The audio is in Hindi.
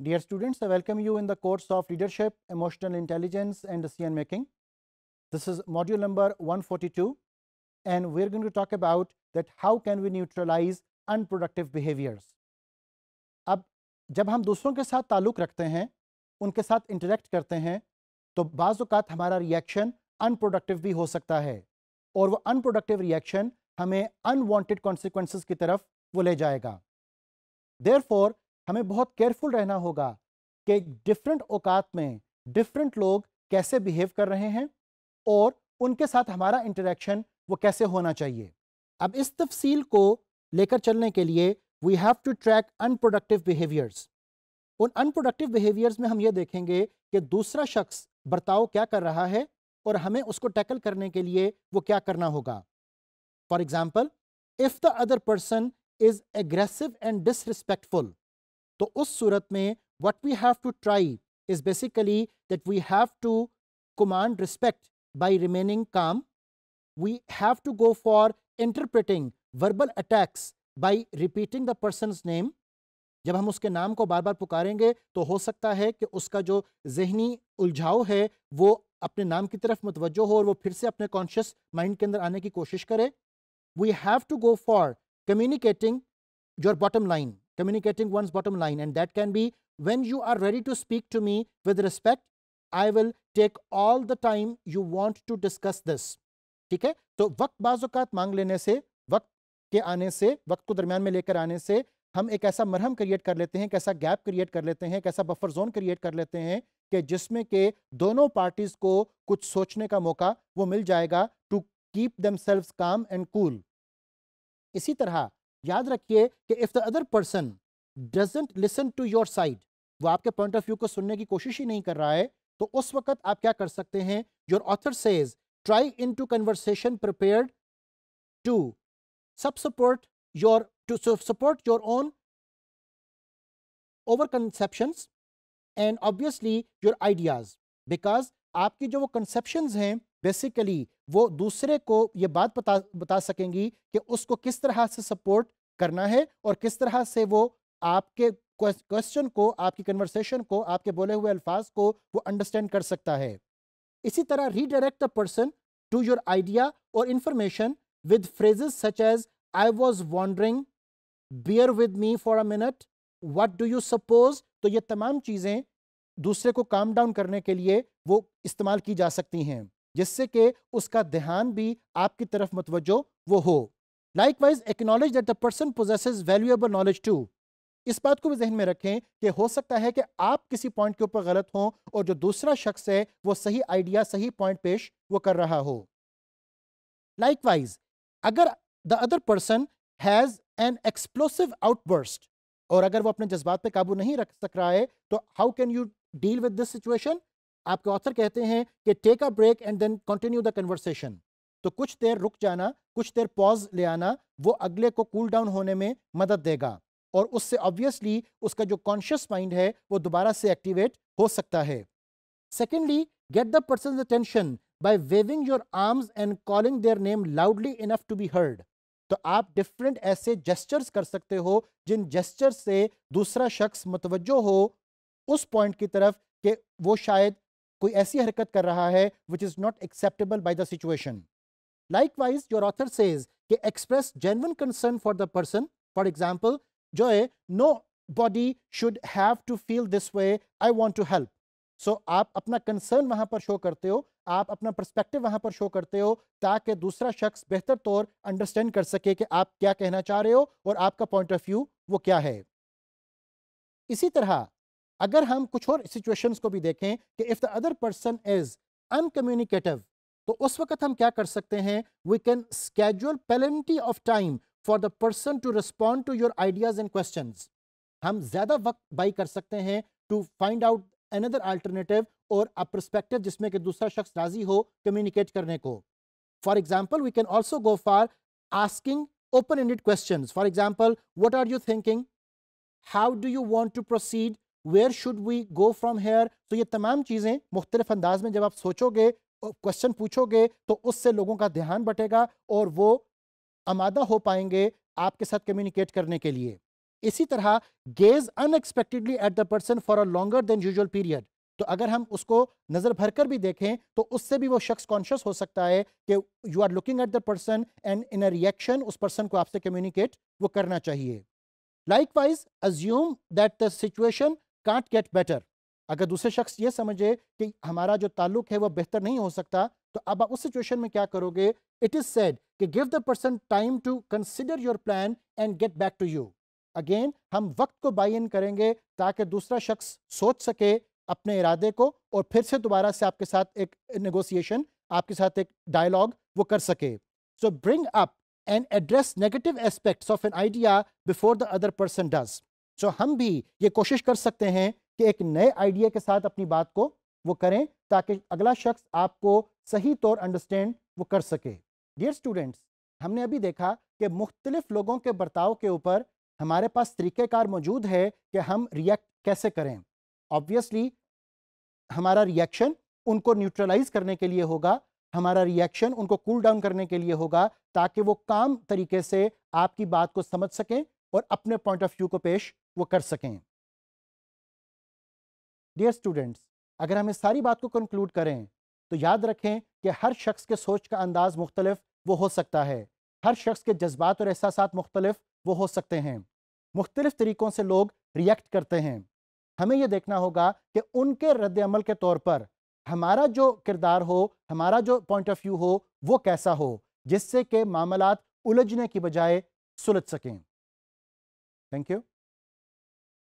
Dear students, I welcome you in the course of Leadership, Emotional Intelligence and Decision Making. This is module number 142 and we're going to talk about that how can we neutralize unproductive behaviors. अब जब हम दूसरों के साथ ताल्लुक़ रखते हैं उनके साथ इंटरेक्ट करते हैं तो बाज़ात हमारा रिएक्शन अनप्रोडक्टिव भी हो सकता है और वह अनप्रोडक्टिव रिएक्शन हमें अनवांटेड कॉन्सिक्वेंसेस की तरफ वो ले जाएगा therefore हमें बहुत केयरफुल रहना होगा कि डिफरेंट औकात में डिफरेंट लोग कैसे बिहेव कर रहे हैं और उनके साथ हमारा इंटरेक्शन वो कैसे होना चाहिए अब इस तफसील को लेकर चलने के लिए we have to track unproductive behaviours उन अनप्रोडक्टिव बिहेवियर्स में हम ये देखेंगे कि दूसरा शख्स बर्ताव क्या कर रहा है और हमें उसको टैकल करने के लिए वो क्या करना होगा for example if the other person is aggressive and disrespectful तो उस सूरत में what we have to try is basically that we have to command respect by remaining calm we have to go for interpreting verbal attacks by repeating the person name जब हम उसके नाम को बार बार पुकारेंगे तो हो सकता है कि उसका जो जहनी उलझाव है वो अपने नाम की तरफ मुतवजो हो और वो फिर से अपने कॉन्शियस माइंड के अंदर आने की कोशिश करे we have to go for communicating your bottom line communicating one's bottom line and that can be when you are ready to speak to me with respect I will take all the time you want to discuss this ठीक है तो वक्त बाजुकात मांग लेने से वक्त के आने से वक्त को दरमियान में लेकर आने से हम एक ऐसा मरहम क्रिएट कर लेते हैं एक ऐसा गैप क्रिएट कर लेते हैं एक ऐसा बफर जोन क्रिएट कर लेते हैं कि जिसमें के दोनों पार्टीज को कुछ सोचने का मौका वो मिल जाएगा टू कीप दम सेल्व काम एंड कूल इसी तरह याद रखिए कि if the other person doesn't listen to your side वो आपके पॉइंट ऑफ व्यू को सुनने की कोशिश ही नहीं कर रहा है तो उस वक्त आप क्या कर सकते हैं your author says try in to conversation prepare to सब support your to support your own over conception and obviously your ideas because आपकी जो वो कंसेप्शन हैं बेसिकली वो दूसरे को ये बात बता बता सकेंगी कि उसको किस तरह से सपोर्ट करना है और किस तरह से वो आपके क्वेश्चन को आपकी कन्वर्सेशन को आपके बोले हुए अल्फाज को वो अंडरस्टैंड कर सकता है इसी तरह redirect the person to your idea और information with phrases such as I was wondering bear with me for a minute what do you suppose तो ये तमाम चीज़ें दूसरे को काम डाउन करने के लिए वो इस्तेमाल की जा सकती हैं जिससे कि उसका ध्यान भी आपकी तरफ मतवजो वो हो wise acknowledge that the person possesses valuable knowledge to इस बात को भी जहन में रखें कि हो सकता है कि आप किसी पॉइंट के ऊपर गलत हों और जो दूसरा शख्स है वो सही आइडिया सही पॉइंट पेश वो कर रहा हो लाइक वाइज अगर the other person has an explosive outburst और अगर वो अपने जज्बात पे काबू नहीं रख सक रहा है तो how can you deal with this situation आपके ऑथर कहते हैं कि take a break and then continue the conversation तो कुछ देर रुक जाना कुछ देर पॉज ले आना वो अगले को कूल डाउन होने में मदद देगा और उससे ऑब्वियसली उसका जो कॉन्शियस माइंड है वो दोबारा से एक्टिवेट हो सकता है secondly get the person attention by waving your arms and calling their name loudly enough to be heard तो आप डिफरेंट ऐसे जेस्टर्स कर सकते हो जिन जेस्टर्स से दूसरा शख्स मुतवजो हो उस पॉइंट की तरफ कि वो शायद कोई ऐसी हरकत कर रहा है which is not acceptable by the situation likewise your author says के express genuine concern for the person for example जो है nobody should have to feel this way I want to help so आप अपना कंसर्न वहां पर शो करते हो आप अपना परस्पेक्टिव वहां पर शो करते हो ताकि दूसरा शख्स बेहतर तौर अंडरस्टैंड कर सके कि आप क्या कहना चाह रहे हो और आपका पॉइंट ऑफ व्यू वो क्या है इसी तरह अगर हम कुछ और सिचुएशंस को भी देखें कि if the other person is uncommunicative तो उस वक्त हम क्या कर सकते हैं we can schedule plenty of time for the person to respond to your ideas and question हम ज़्यादा वक्त बाई कर सकते हैं to find out another alternative और अ परस्पेक्टिव जिसमें कि दूसरा शख्स राजी हो कम्युनिकेट करने को for example we can also go for asking open ended question for example what are you thinking how do you want to proceed where should we go from here तो ये तमाम चीज़ें मुख्तलिफ अंदाज में जब आप सोचोगे क्वेश्चन पूछोगे तो उससे लोगों का ध्यान बटेगा और वो आमादा हो पाएंगे आपके साथ कम्युनिकेट करने के लिए इसी तरह gaze unexpectedly at the person for a longer than usual period तो अगर हम उसको नज़र भर कर भी देखें तो उससे भी वो शख्स कॉन्शियस हो सकता है कि you are looking at the person and in a reaction उस पर्सन को आपसे कम्युनिकेट वो करना चाहिए likewise assume that the situation can't get better अगर दूसरे शख्स ये समझे कि हमारा जो ताल्लुक है वह बेहतर नहीं हो सकता तो अब आप उस सिचुएशन में क्या करोगे इट इज सेड कि give the person time to consider your plan and get back to you again हम वक्त को बाई इन करेंगे ताकि दूसरा शख्स सोच सके अपने इरादे को और फिर से दोबारा से आपके साथ एक नेगोशिएशन आपके साथ एक डायलॉग वो कर सके so bring up and address negative aspects of an idea before the other person does so हम भी ये कोशिश कर सकते हैं कि एक नए आइडिया के साथ अपनी बात को वो करें ताकि अगला शख्स आपको सही तौर अंडरस्टैंड वो कर सके डियर स्टूडेंट्स हमने अभी देखा कि मुख्तलिफ लोगों के बर्ताव के ऊपर हमारे पास तरीक़ेकार मौजूद है कि हम रिएक्ट कैसे करें ऑब्वियसली हमारा रिएक्शन उनको न्यूट्रलाइज करने के लिए होगा हमारा रिएक्शन उनको कूल cool डाउन करने के लिए होगा ताकि वो काम तरीके से आपकी बात को समझ सकें और अपने पॉइंट ऑफ व्यू को पेश वो कर सकें डियर स्टूडेंट्स अगर हम इस सारी बात को कंक्लूड करें तो याद रखें कि हर शख्स के सोच का अंदाज मुख्तलिफ वो हो सकता है हर शख्स के जज्बात और एहसास मुख्तलिफ वो हो सकते हैं मुख्तलिफ तरीक़ों से लोग रिएक्ट करते हैं हमें यह देखना होगा कि उनके रद्द अमल के तौर पर हमारा जो किरदार हो हमारा जो पॉइंट ऑफ व्यू हो वो कैसा हो जिससे कि मामला उलझने की बजाय सुलझ सकें Thank you.